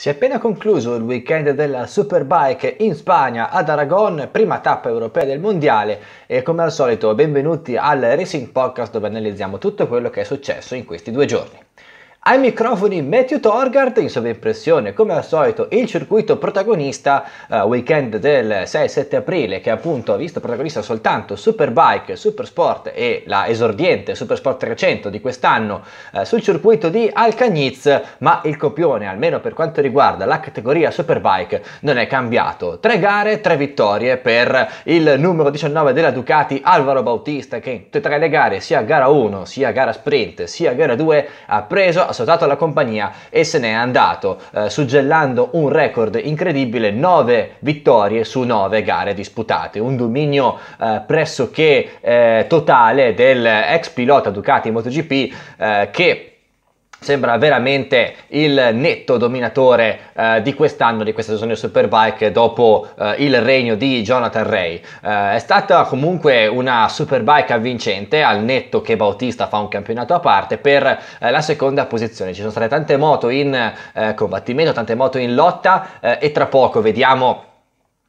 Si è appena concluso il weekend della Superbike in Spagna ad Aragon, prima tappa europea del mondiale e come al solito benvenuti al Racing Podcast dove analizziamo tutto quello che è successo in questi due giorni. Ai microfoni Matthew Torgard in sovraimpressione, come al solito, il circuito protagonista uh, weekend del 6-7 aprile, che appunto ha visto protagonista soltanto Superbike, Supersport e la esordiente Supersport 300 di quest'anno uh, sul circuito di Alcagniz, ma il copione, almeno per quanto riguarda la categoria Superbike, non è cambiato. Tre gare, tre vittorie per il numero 19 della Ducati Alvaro Bautista, che in tutte e tre le gare, sia gara 1, sia gara sprint, sia gara 2, ha preso associato alla compagnia e se n'è andato eh, suggellando un record incredibile 9 vittorie su 9 gare disputate un dominio eh, pressoché eh, totale dell'ex pilota Ducati MotoGP eh, che sembra veramente il netto dominatore eh, di quest'anno, di questa stagione Superbike dopo eh, il regno di Jonathan Ray. Eh, è stata comunque una Superbike avvincente al netto che Bautista fa un campionato a parte per eh, la seconda posizione. Ci sono state tante moto in eh, combattimento, tante moto in lotta eh, e tra poco vediamo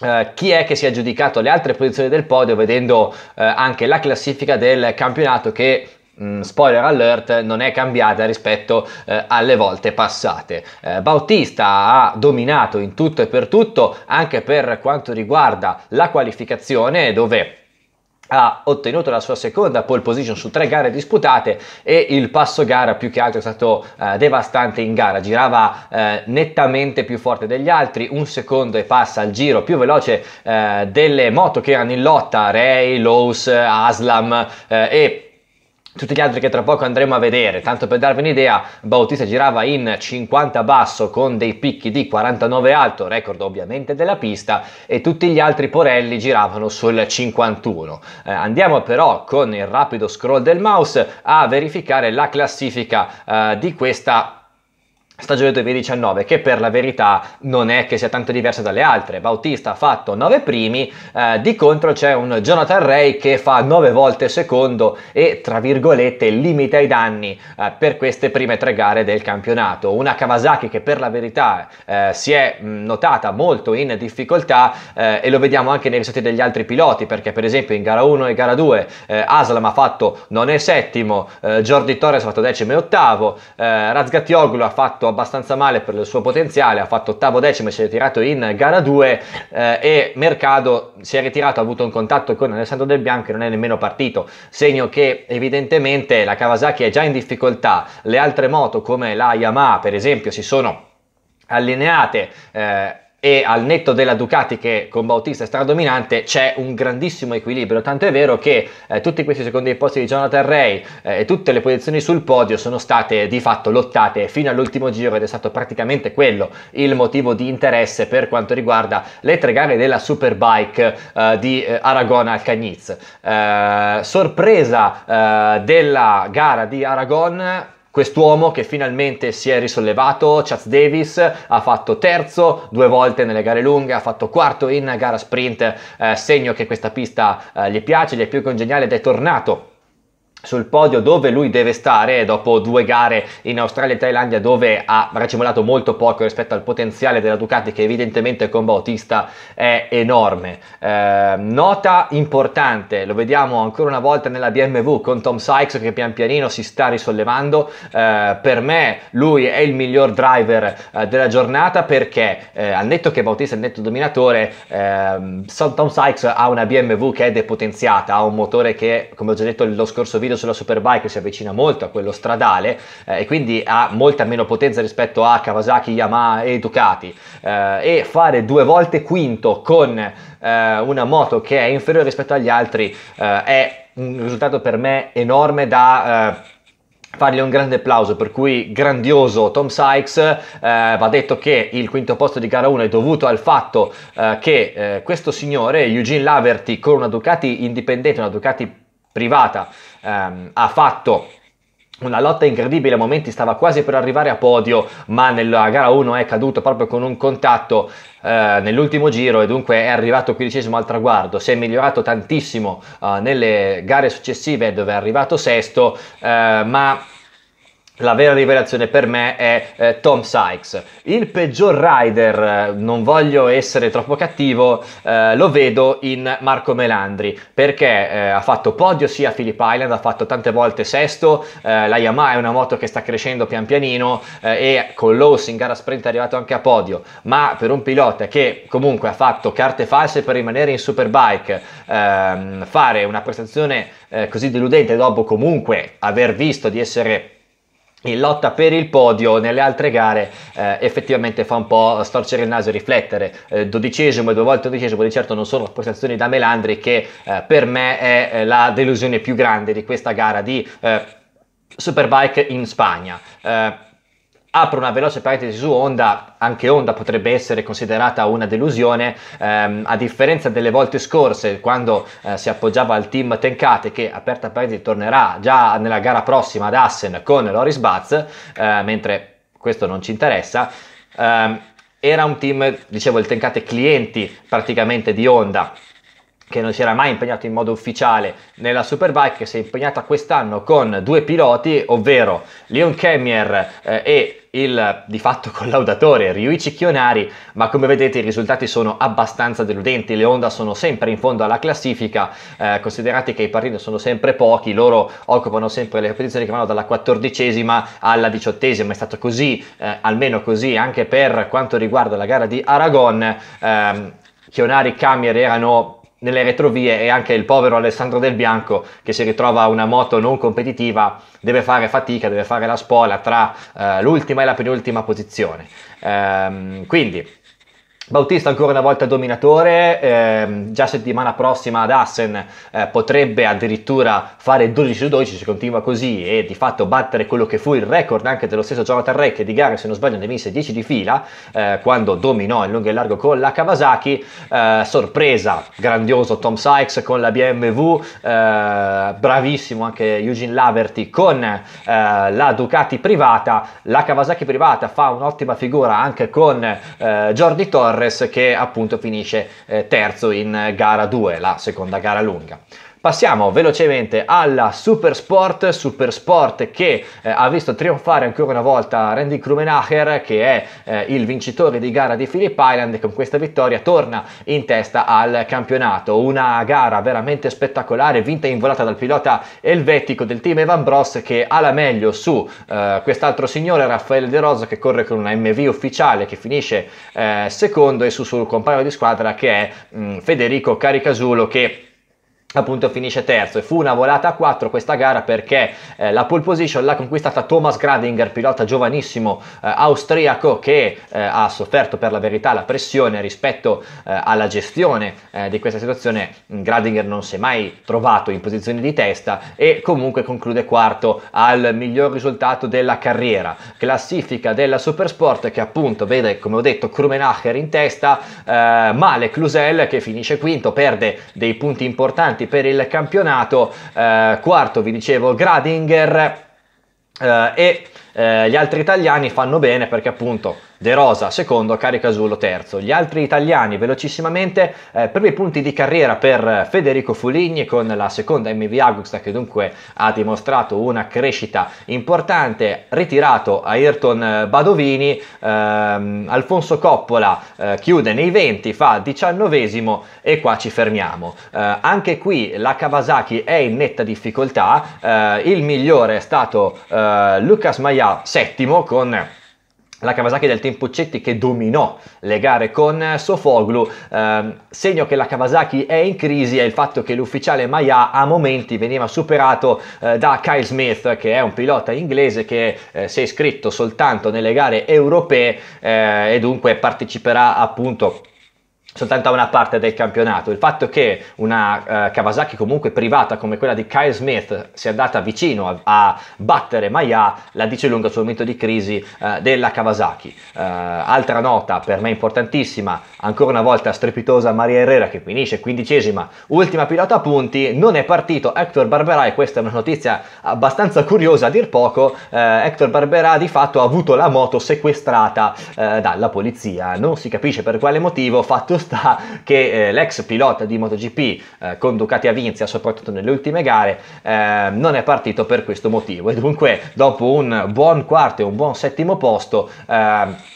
Uh, chi è che si è aggiudicato le altre posizioni del podio vedendo uh, anche la classifica del campionato che Mm, spoiler alert, non è cambiata rispetto eh, alle volte passate. Eh, Bautista ha dominato in tutto e per tutto anche per quanto riguarda la qualificazione dove ha ottenuto la sua seconda pole position su tre gare disputate e il passo gara più che altro è stato eh, devastante in gara, girava eh, nettamente più forte degli altri, un secondo e passa al giro più veloce eh, delle moto che erano in lotta, Ray, Lowe's, Aslam eh, e tutti gli altri che tra poco andremo a vedere, tanto per darvi un'idea, Bautista girava in 50 basso con dei picchi di 49 alto, record ovviamente della pista, e tutti gli altri Porelli giravano sul 51. Eh, andiamo però con il rapido scroll del mouse a verificare la classifica eh, di questa stagione 2019 che per la verità non è che sia tanto diversa dalle altre Bautista ha fatto 9 primi eh, di contro c'è un Jonathan Ray che fa 9 volte secondo e tra virgolette limita i danni eh, per queste prime tre gare del campionato una Kawasaki che per la verità eh, si è mm, notata molto in difficoltà eh, e lo vediamo anche nei risultati degli altri piloti perché per esempio in gara 1 e gara 2 eh, Aslam ha fatto non è settimo eh, Jordi Torres ha fatto decimo e ottavo eh, Razgatioglu ha fatto fatto abbastanza male per il suo potenziale, ha fatto ottavo decimo, si è ritirato in gara 2 eh, e Mercado si è ritirato, ha avuto un contatto con Alessandro Del Bianco e non è nemmeno partito, segno che evidentemente la Kawasaki è già in difficoltà, le altre moto come la Yamaha per esempio si sono allineate eh, e al netto della Ducati che con Bautista è stradominante c'è un grandissimo equilibrio, tanto è vero che eh, tutti questi secondi posti di Jonathan Ray eh, e tutte le posizioni sul podio sono state di fatto lottate fino all'ultimo giro ed è stato praticamente quello il motivo di interesse per quanto riguarda le tre gare della Superbike eh, di eh, Aragona al Cagniz. Eh, sorpresa eh, della gara di Aragon Quest'uomo che finalmente si è risollevato, Chaz Davis, ha fatto terzo due volte nelle gare lunghe, ha fatto quarto in gara sprint, eh, segno che questa pista eh, gli piace, gli è più congeniale ed è tornato sul podio dove lui deve stare dopo due gare in Australia e Thailandia dove ha racimolato molto poco rispetto al potenziale della Ducati che evidentemente con Bautista è enorme. Eh, nota importante, lo vediamo ancora una volta nella BMW con Tom Sykes che pian pianino si sta risollevando, eh, per me lui è il miglior driver eh, della giornata perché eh, al netto che Bautista è il netto dominatore, ehm, Tom Sykes ha una BMW che è depotenziata, ha un motore che come ho già detto nello scorso video meglio sulla Superbike si avvicina molto a quello stradale eh, e quindi ha molta meno potenza rispetto a Kawasaki, Yamaha e Ducati eh, e fare due volte quinto con eh, una moto che è inferiore rispetto agli altri eh, è un risultato per me enorme da eh, fargli un grande applauso, per cui grandioso Tom Sykes, eh, va detto che il quinto posto di gara 1 è dovuto al fatto eh, che eh, questo signore, Eugene Laverty, con una Ducati indipendente, una Ducati privata ehm, ha fatto una lotta incredibile, a momenti stava quasi per arrivare a podio, ma nella gara 1 è caduto proprio con un contatto eh, nell'ultimo giro e dunque è arrivato quindicesimo al traguardo. Si è migliorato tantissimo eh, nelle gare successive dove è arrivato sesto, eh, ma la vera rivelazione per me è eh, Tom Sykes, il peggior rider, eh, non voglio essere troppo cattivo, eh, lo vedo in Marco Melandri perché eh, ha fatto podio sia a Philip Island, ha fatto tante volte sesto, eh, la Yamaha è una moto che sta crescendo pian pianino e con l'Os in gara sprint è arrivato anche a podio, ma per un pilota che comunque ha fatto carte false per rimanere in Superbike, ehm, fare una prestazione così deludente dopo comunque aver visto di essere in lotta per il podio nelle altre gare eh, effettivamente fa un po' storcere il naso e riflettere eh, dodicesimo e due volte dodicesimo di certo non sono prestazioni da Melandri che eh, per me è eh, la delusione più grande di questa gara di eh, Superbike in Spagna eh, apro una veloce parentesi su Honda, anche Honda potrebbe essere considerata una delusione, ehm, a differenza delle volte scorse quando eh, si appoggiava al team Tenkate che aperta parentesi tornerà già nella gara prossima ad Assen con Loris Batz, eh, mentre questo non ci interessa. Ehm, era un team, dicevo, il Tenkate clienti praticamente di Honda, che non si era mai impegnato in modo ufficiale nella Superbike, che si è impegnata quest'anno con due piloti, ovvero Leon Kemier eh, e il di fatto collaudatore Ryuichi Chionari, ma come vedete i risultati sono abbastanza deludenti, le Honda sono sempre in fondo alla classifica, eh, considerate che i parrini sono sempre pochi, loro occupano sempre le posizioni che vanno dalla quattordicesima alla diciottesima, è stato così, eh, almeno così anche per quanto riguarda la gara di Aragon, eh, Chionari e Camier erano nelle retrovie e anche il povero Alessandro Del Bianco che si ritrova a una moto non competitiva deve fare fatica, deve fare la spola tra eh, l'ultima e la penultima posizione. Ehm, quindi Bautista ancora una volta dominatore, eh, già settimana prossima ad Assen eh, potrebbe addirittura fare 12 su 12 se continua così e di fatto battere quello che fu il record anche dello stesso Jonathan Reck che di gara, se non sbaglio ne vinse 10 di fila eh, quando dominò in lungo e largo con la Kawasaki, eh, sorpresa, grandioso Tom Sykes con la BMW, eh, bravissimo anche Eugene Laverty con eh, la Ducati privata, la Kawasaki privata fa un'ottima figura anche con Jordi Torres Torres che appunto finisce eh, terzo in eh, gara 2, la seconda gara lunga. Passiamo velocemente alla Supersport, Supersport che eh, ha visto trionfare ancora una volta Randy Krumenacher che è eh, il vincitore di gara di Philip Island e con questa vittoria torna in testa al campionato. Una gara veramente spettacolare, vinta in volata dal pilota elvetico del team Evan Bros che ha la meglio su eh, quest'altro signore Raffaele De Rosa che corre con una MV ufficiale che finisce eh, secondo e su suo compagno di squadra che è mh, mm, Federico Caricasulo che appunto finisce terzo e fu una volata a 4 questa gara perché eh, la pole position l'ha conquistata Thomas Gradinger pilota giovanissimo eh, austriaco che eh, ha sofferto per la verità la pressione rispetto eh, alla gestione eh, di questa situazione Gradinger non si è mai trovato in posizione di testa e comunque conclude quarto al miglior risultato della carriera classifica della Supersport che appunto vede come ho detto Krumenacher in testa eh, Male Clusel che finisce quinto perde dei punti importanti importanti per il campionato, eh, quarto vi dicevo Gradinger eh, e eh, gli altri italiani fanno bene perché appunto De Rosa secondo, Cari Casullo terzo. Gli altri italiani velocissimamente, eh, primi punti di carriera per Federico Fuligni con la seconda MV Agusta che dunque ha dimostrato una crescita importante, ritirato Ayrton Badovini, ehm, Alfonso Coppola eh, chiude nei 20, fa diciannovesimo e qua ci fermiamo. Eh, anche qui la Kawasaki è in netta difficoltà, eh, il migliore è stato eh, Lucas Maia settimo con la Kawasaki del tempo Tempuccetti che dominò le gare con Sofoglu, ehm, segno che la Kawasaki è in crisi è il fatto che l'ufficiale Maya a momenti veniva superato eh, da Kyle Smith che è un pilota inglese che eh, si è iscritto soltanto nelle gare europee eh, e dunque parteciperà appunto soltanto a una parte del campionato. Il fatto che una eh, Kawasaki comunque privata come quella di Kyle Smith sia andata vicino a, a battere Maya la dice lunga sul momento di crisi eh, della Kawasaki. Eh, altra nota per me importantissima, ancora una volta strepitosa Maria Herrera che finisce quindicesima, ultima pilota a punti, non è partito Hector Barberà e questa è una notizia abbastanza curiosa a dir poco, Hector eh, Barberà di fatto ha avuto la moto sequestrata eh, dalla polizia, non si capisce per quale motivo, fatto sta che eh, l'ex pilota di MotoGP eh, con Ducati a Vinzia, soprattutto nelle ultime gare, eh, non è partito per questo motivo e dunque dopo un buon quarto e un buon settimo posto eh,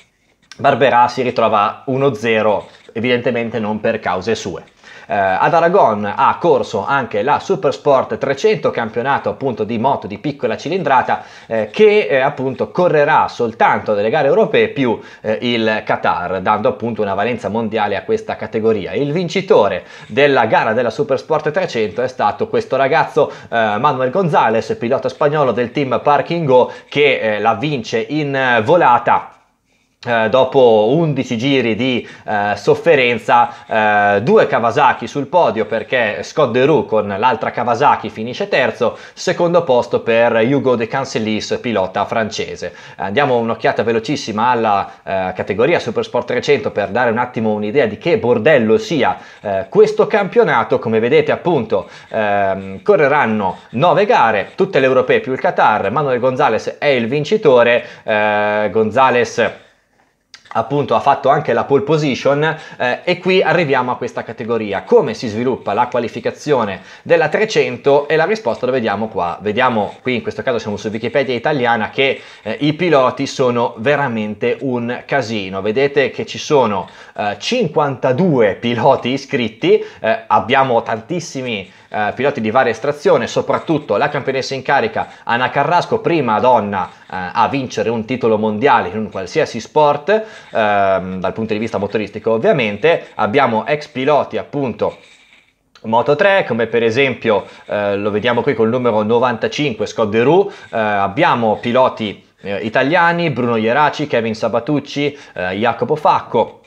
Barberà si ritrova 1-0, evidentemente non per cause sue. Eh, ad Aragon ha corso anche la Supersport 300, campionato appunto di moto di piccola cilindrata, eh, che eh, appunto correrà soltanto delle gare europee più eh, il Qatar, dando appunto una valenza mondiale a questa categoria. Il vincitore della gara della Supersport 300 è stato questo ragazzo eh, Manuel Gonzalez, pilota spagnolo del team Parking Go, che la vince in volata eh, dopo 11 giri di eh, sofferenza, eh, due Kawasaki sul podio perché Scott Deru con l'altra Kawasaki finisce terzo, secondo posto per Hugo De Cancelis, pilota francese. Andiamo un'occhiata velocissima alla eh, categoria Supersport 300 per dare un attimo un'idea di che bordello sia eh, questo campionato. Come vedete appunto ehm, correranno 9 gare, tutte le europee più il Qatar, Manuel Gonzalez è il vincitore, eh, Gonzalez appunto ha fatto anche la pole position eh, e qui arriviamo a questa categoria come si sviluppa la qualificazione della 300 e la risposta la vediamo qua vediamo qui in questo caso siamo su wikipedia italiana che eh, i piloti sono veramente un casino vedete che ci sono eh, 52 piloti iscritti eh, abbiamo tantissimi eh, piloti di varia estrazione, soprattutto la campionessa in carica Anna Carrasco, prima donna eh, a vincere un titolo mondiale in un qualsiasi sport, eh, dal punto di vista motoristico ovviamente, abbiamo ex piloti appunto Moto 3, come per esempio eh, lo vediamo qui col numero 95 Scott Deru, eh, abbiamo piloti eh, italiani, Bruno Ieraci, Kevin Sabatucci, Jacopo Facco,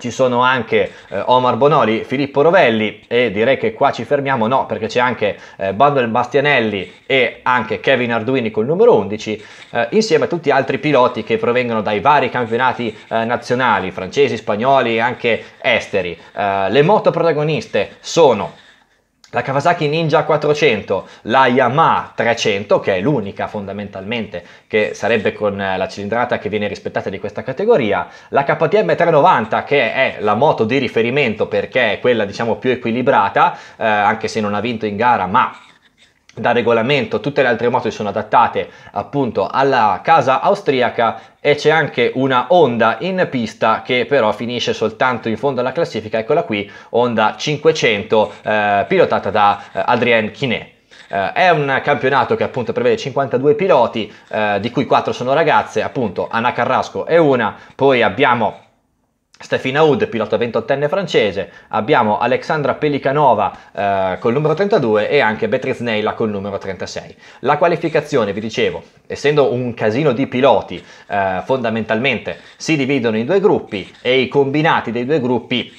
ci sono anche eh, Omar Bonoli, Filippo Rovelli e direi che qua ci fermiamo, no, perché c'è anche eh, Manuel Bastianelli e anche Kevin Arduini col numero 11, eh, insieme a tutti gli altri piloti che provengono dai vari campionati eh, nazionali, francesi, spagnoli e anche esteri. Eh, le moto protagoniste sono la Kawasaki Ninja 400, la Yamaha 300, che è l'unica fondamentalmente che sarebbe con eh, la cilindrata che viene rispettata di questa categoria, la KTM 390 che è la moto di riferimento perché è quella diciamo più equilibrata, eh, anche se non ha vinto in gara, ma da regolamento, tutte le altre moto sono adattate appunto alla casa austriaca e c'è anche una Honda in pista che però finisce soltanto in fondo alla classifica, eccola qui, Honda 500 eh, pilotata da eh, Adrien Quinet. Uh, è un campionato che appunto prevede 52 piloti, uh, di cui 4 sono ragazze, appunto Anna Carrasco è una, poi abbiamo Stefina Hood, pilota 28enne francese, abbiamo Alexandra Pelicanova eh, col numero 32 e anche Beatriz Neila col numero 36. La qualificazione, vi dicevo, essendo un casino di piloti, eh, fondamentalmente si dividono in due gruppi e i combinati dei due gruppi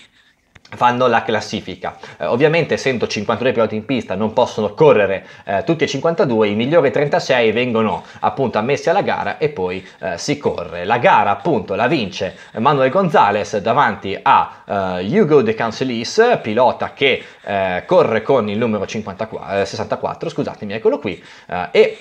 fanno la classifica. Eh, ovviamente essendo 52 piloti in pista non possono correre eh, tutti e 52, i migliori 36 vengono appunto ammessi alla gara e poi eh, si corre. La gara appunto la vince Manuel Gonzalez davanti a eh, Hugo De Cancelis, pilota che eh, corre con il numero 54, 64, eh, scusatemi, eccolo qui, e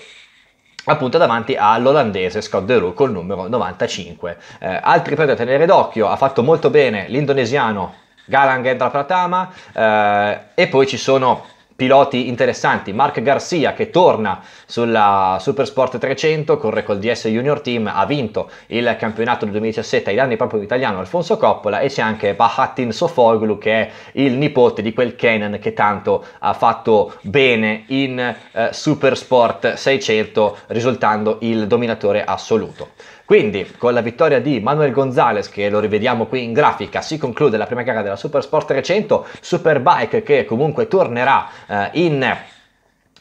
appunto davanti all'olandese Scott De DeRue col numero 95. altri piloti da tenere d'occhio, ha fatto molto bene l'indonesiano Galang Endra Pratama eh, e poi ci sono piloti interessanti, Mark Garcia che torna sulla Supersport 300, corre col DS Junior Team, ha vinto il campionato del 2017 ai danni proprio italiano Alfonso Coppola e c'è anche Bahattin Sofoglu che è il nipote di quel Kenan che tanto ha fatto bene in eh, Supersport 600 risultando il dominatore assoluto. Quindi con la vittoria di Manuel Gonzalez, che lo rivediamo qui in grafica, si conclude la prima gara della Supersport 300, Superbike che comunque tornerà eh, in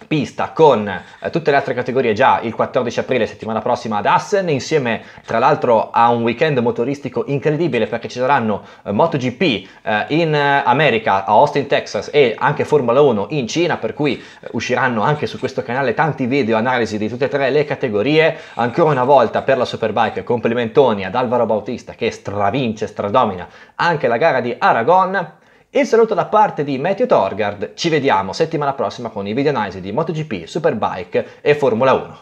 pista con eh, tutte le altre categorie già il 14 aprile settimana prossima ad Assen insieme tra l'altro a un weekend motoristico incredibile perché ci saranno eh, MotoGP eh, in eh, America a Austin Texas e anche Formula 1 in Cina per cui eh, usciranno anche su questo canale tanti video analisi di tutte e tre le categorie ancora una volta per la Superbike complimentoni ad Alvaro Bautista che stravince stradomina anche la gara di Aragon il saluto da parte di Matthew Torgard, ci vediamo settimana prossima con i video analisi di MotoGP, Superbike e Formula 1.